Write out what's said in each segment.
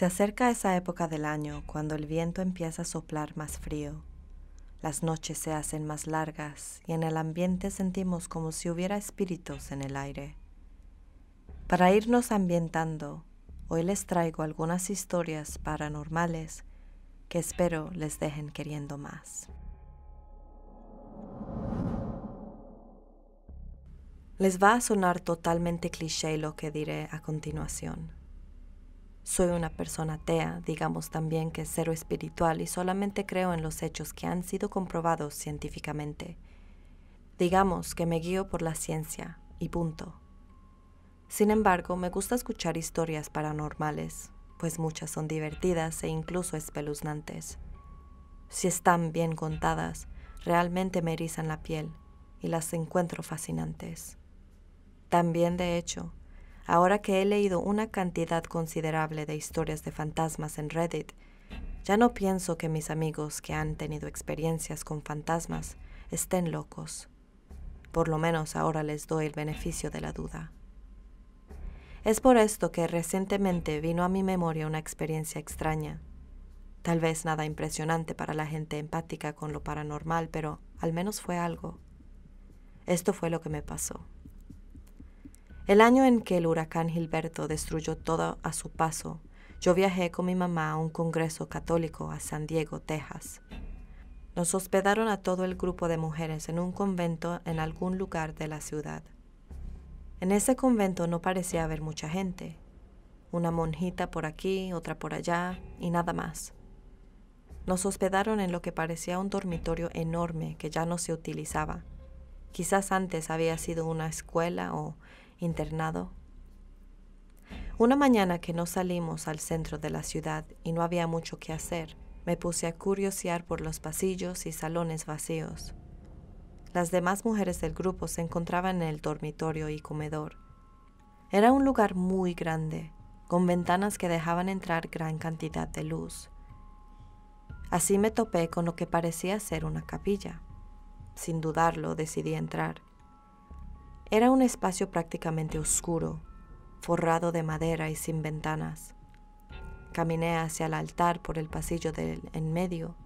Se acerca esa época del año cuando el viento empieza a soplar más frío. Las noches se hacen más largas y en el ambiente sentimos como si hubiera espíritus en el aire. Para irnos ambientando, hoy les traigo algunas historias paranormales que espero les dejen queriendo más. Les va a sonar totalmente cliché lo que diré a continuación soy una persona atea, digamos también que cero espiritual y solamente creo en los hechos que han sido comprobados científicamente. Digamos que me guío por la ciencia y punto. Sin embargo, me gusta escuchar historias paranormales, pues muchas son divertidas e incluso espeluznantes. Si están bien contadas, realmente me erizan la piel y las encuentro fascinantes. También, de hecho, Ahora que he leído una cantidad considerable de historias de fantasmas en Reddit, ya no pienso que mis amigos que han tenido experiencias con fantasmas estén locos. Por lo menos ahora les doy el beneficio de la duda. Es por esto que recientemente vino a mi memoria una experiencia extraña. Tal vez nada impresionante para la gente empática con lo paranormal, pero al menos fue algo. Esto fue lo que me pasó. El año en que el huracán Gilberto destruyó todo a su paso, yo viajé con mi mamá a un congreso católico a San Diego, Texas. Nos hospedaron a todo el grupo de mujeres en un convento en algún lugar de la ciudad. En ese convento no parecía haber mucha gente. Una monjita por aquí, otra por allá y nada más. Nos hospedaron en lo que parecía un dormitorio enorme que ya no se utilizaba. Quizás antes había sido una escuela o internado. Una mañana que no salimos al centro de la ciudad y no había mucho que hacer, me puse a curiosear por los pasillos y salones vacíos. Las demás mujeres del grupo se encontraban en el dormitorio y comedor. Era un lugar muy grande, con ventanas que dejaban entrar gran cantidad de luz. Así me topé con lo que parecía ser una capilla. Sin dudarlo, decidí entrar. Era un espacio prácticamente oscuro, forrado de madera y sin ventanas. Caminé hacia el altar por el pasillo del en medio.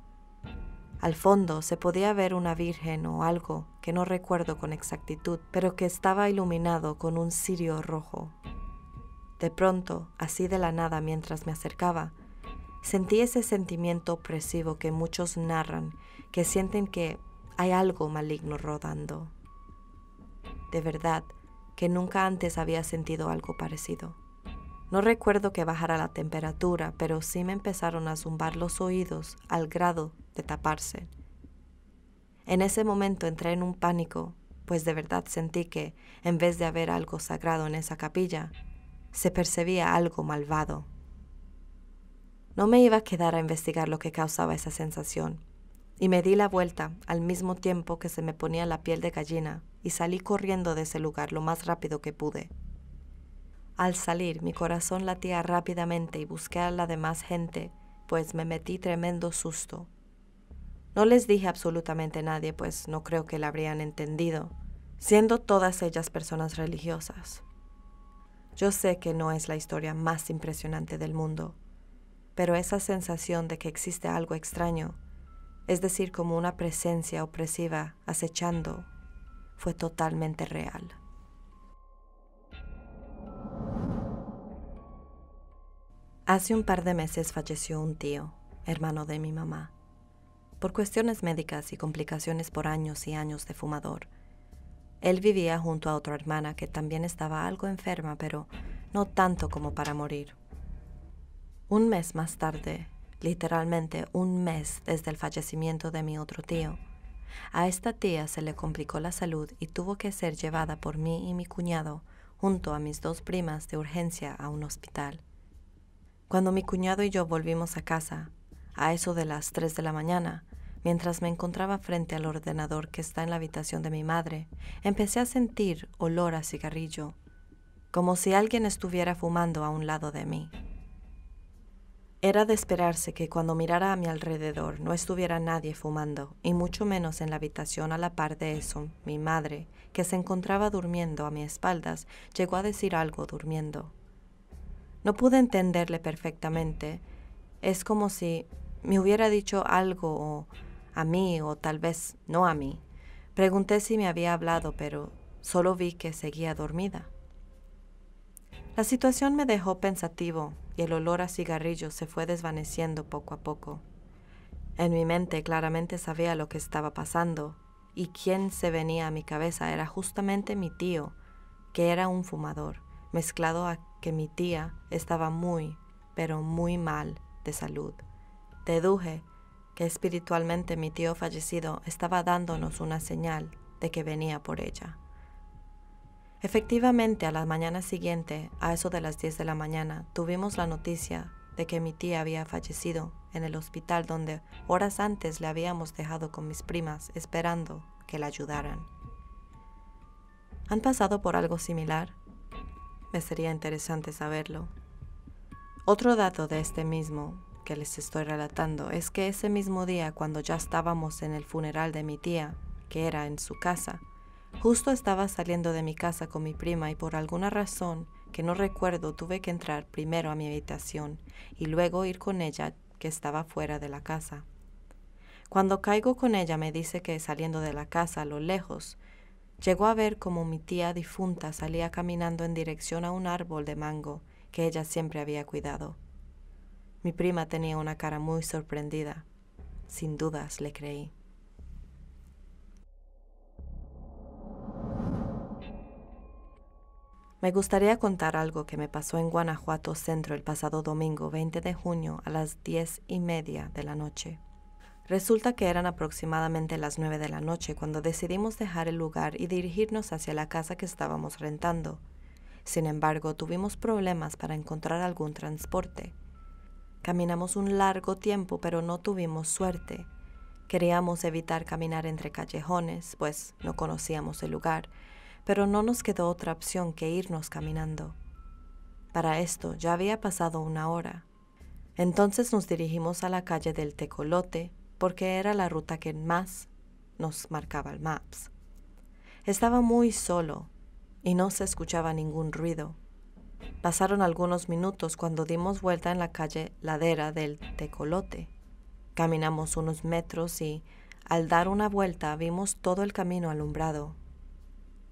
Al fondo se podía ver una virgen o algo que no recuerdo con exactitud, pero que estaba iluminado con un cirio rojo. De pronto, así de la nada mientras me acercaba, sentí ese sentimiento opresivo que muchos narran, que sienten que hay algo maligno rodando de verdad, que nunca antes había sentido algo parecido. No recuerdo que bajara la temperatura, pero sí me empezaron a zumbar los oídos al grado de taparse. En ese momento entré en un pánico, pues de verdad sentí que, en vez de haber algo sagrado en esa capilla, se percibía algo malvado. No me iba a quedar a investigar lo que causaba esa sensación, y me di la vuelta al mismo tiempo que se me ponía la piel de gallina y salí corriendo de ese lugar lo más rápido que pude. Al salir, mi corazón latía rápidamente y busqué a la demás gente, pues me metí tremendo susto. No les dije absolutamente a nadie, pues no creo que la habrían entendido, siendo todas ellas personas religiosas. Yo sé que no es la historia más impresionante del mundo, pero esa sensación de que existe algo extraño, es decir, como una presencia opresiva acechando fue totalmente real. Hace un par de meses falleció un tío, hermano de mi mamá, por cuestiones médicas y complicaciones por años y años de fumador. Él vivía junto a otra hermana que también estaba algo enferma, pero no tanto como para morir. Un mes más tarde, literalmente un mes desde el fallecimiento de mi otro tío, a esta tía se le complicó la salud y tuvo que ser llevada por mí y mi cuñado junto a mis dos primas de urgencia a un hospital. Cuando mi cuñado y yo volvimos a casa, a eso de las tres de la mañana, mientras me encontraba frente al ordenador que está en la habitación de mi madre, empecé a sentir olor a cigarrillo, como si alguien estuviera fumando a un lado de mí. Era de esperarse que cuando mirara a mi alrededor no estuviera nadie fumando, y mucho menos en la habitación a la par de eso, mi madre, que se encontraba durmiendo a mi espaldas, llegó a decir algo durmiendo. No pude entenderle perfectamente. Es como si me hubiera dicho algo a mí o tal vez no a mí. Pregunté si me había hablado, pero solo vi que seguía dormida. La situación me dejó pensativo y el olor a cigarrillo se fue desvaneciendo poco a poco. En mi mente claramente sabía lo que estaba pasando y quien se venía a mi cabeza era justamente mi tío, que era un fumador, mezclado a que mi tía estaba muy, pero muy mal de salud. Deduje que espiritualmente mi tío fallecido estaba dándonos una señal de que venía por ella. Efectivamente, a la mañana siguiente, a eso de las 10 de la mañana, tuvimos la noticia de que mi tía había fallecido en el hospital donde horas antes le habíamos dejado con mis primas esperando que la ayudaran. ¿Han pasado por algo similar? Me sería interesante saberlo. Otro dato de este mismo que les estoy relatando es que ese mismo día cuando ya estábamos en el funeral de mi tía, que era en su casa, Justo estaba saliendo de mi casa con mi prima y por alguna razón que no recuerdo tuve que entrar primero a mi habitación y luego ir con ella que estaba fuera de la casa. Cuando caigo con ella me dice que saliendo de la casa a lo lejos, llegó a ver como mi tía difunta salía caminando en dirección a un árbol de mango que ella siempre había cuidado. Mi prima tenía una cara muy sorprendida. Sin dudas le creí. Me gustaría contar algo que me pasó en Guanajuato Centro el pasado domingo 20 de junio a las 10 y media de la noche. Resulta que eran aproximadamente las 9 de la noche cuando decidimos dejar el lugar y dirigirnos hacia la casa que estábamos rentando. Sin embargo, tuvimos problemas para encontrar algún transporte. Caminamos un largo tiempo pero no tuvimos suerte. Queríamos evitar caminar entre callejones, pues no conocíamos el lugar, pero no nos quedó otra opción que irnos caminando. Para esto ya había pasado una hora. Entonces nos dirigimos a la calle del Tecolote porque era la ruta que más nos marcaba el Maps. Estaba muy solo y no se escuchaba ningún ruido. Pasaron algunos minutos cuando dimos vuelta en la calle ladera del Tecolote. Caminamos unos metros y, al dar una vuelta, vimos todo el camino alumbrado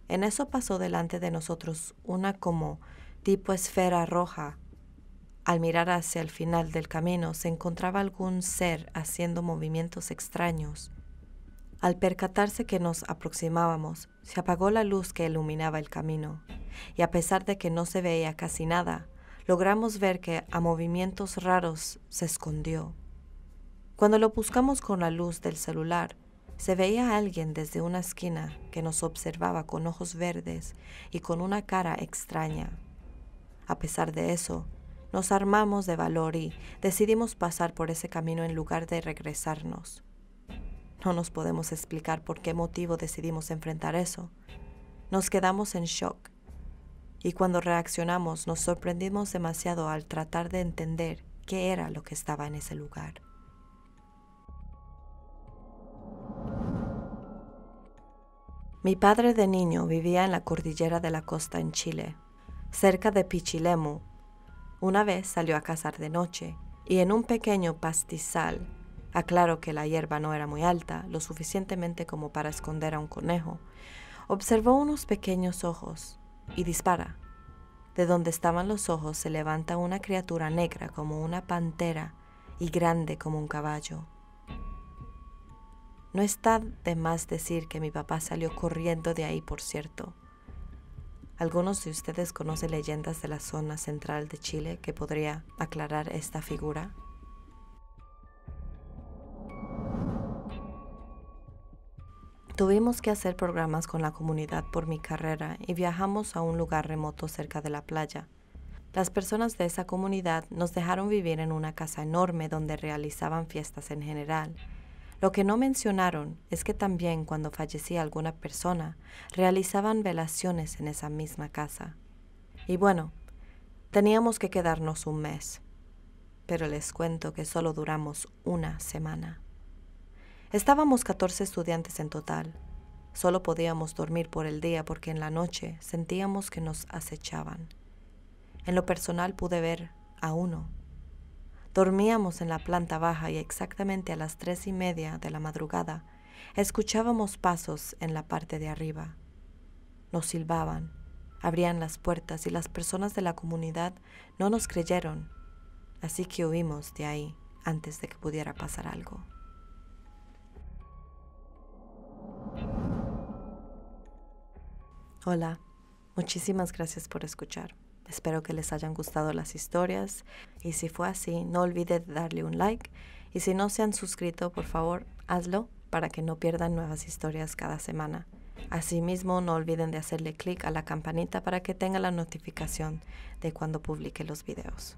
en eso pasó delante de nosotros una como tipo esfera roja. Al mirar hacia el final del camino se encontraba algún ser haciendo movimientos extraños. Al percatarse que nos aproximábamos, se apagó la luz que iluminaba el camino, y a pesar de que no se veía casi nada, logramos ver que a movimientos raros se escondió. Cuando lo buscamos con la luz del celular, se veía a alguien desde una esquina que nos observaba con ojos verdes y con una cara extraña. A pesar de eso, nos armamos de valor y decidimos pasar por ese camino en lugar de regresarnos. No nos podemos explicar por qué motivo decidimos enfrentar eso. Nos quedamos en shock y cuando reaccionamos nos sorprendimos demasiado al tratar de entender qué era lo que estaba en ese lugar. Mi padre de niño vivía en la cordillera de la costa en Chile, cerca de Pichilemu. Una vez salió a cazar de noche y en un pequeño pastizal, aclaro que la hierba no era muy alta, lo suficientemente como para esconder a un conejo, observó unos pequeños ojos y dispara. De donde estaban los ojos se levanta una criatura negra como una pantera y grande como un caballo. No está de más decir que mi papá salió corriendo de ahí, por cierto. Algunos de ustedes conocen leyendas de la zona central de Chile que podría aclarar esta figura. Tuvimos que hacer programas con la comunidad por mi carrera y viajamos a un lugar remoto cerca de la playa. Las personas de esa comunidad nos dejaron vivir en una casa enorme donde realizaban fiestas en general lo que no mencionaron es que también cuando fallecía alguna persona, realizaban velaciones en esa misma casa. Y bueno, teníamos que quedarnos un mes, pero les cuento que solo duramos una semana. Estábamos 14 estudiantes en total. Solo podíamos dormir por el día porque en la noche sentíamos que nos acechaban. En lo personal pude ver a uno Dormíamos en la planta baja y exactamente a las tres y media de la madrugada escuchábamos pasos en la parte de arriba. Nos silbaban, abrían las puertas y las personas de la comunidad no nos creyeron, así que huimos de ahí antes de que pudiera pasar algo. Hola, muchísimas gracias por escuchar. Espero que les hayan gustado las historias y si fue así, no olviden darle un like y si no se han suscrito, por favor, hazlo para que no pierdan nuevas historias cada semana. Asimismo, no olviden de hacerle clic a la campanita para que tenga la notificación de cuando publique los videos.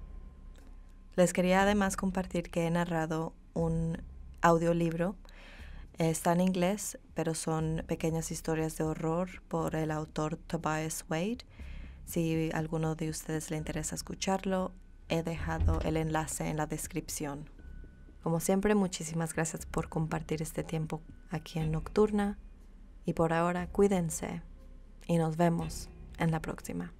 Les quería además compartir que he narrado un audiolibro. Está en inglés, pero son pequeñas historias de horror por el autor Tobias Wade si alguno de ustedes le interesa escucharlo, he dejado el enlace en la descripción. Como siempre, muchísimas gracias por compartir este tiempo aquí en Nocturna y por ahora cuídense y nos vemos en la próxima.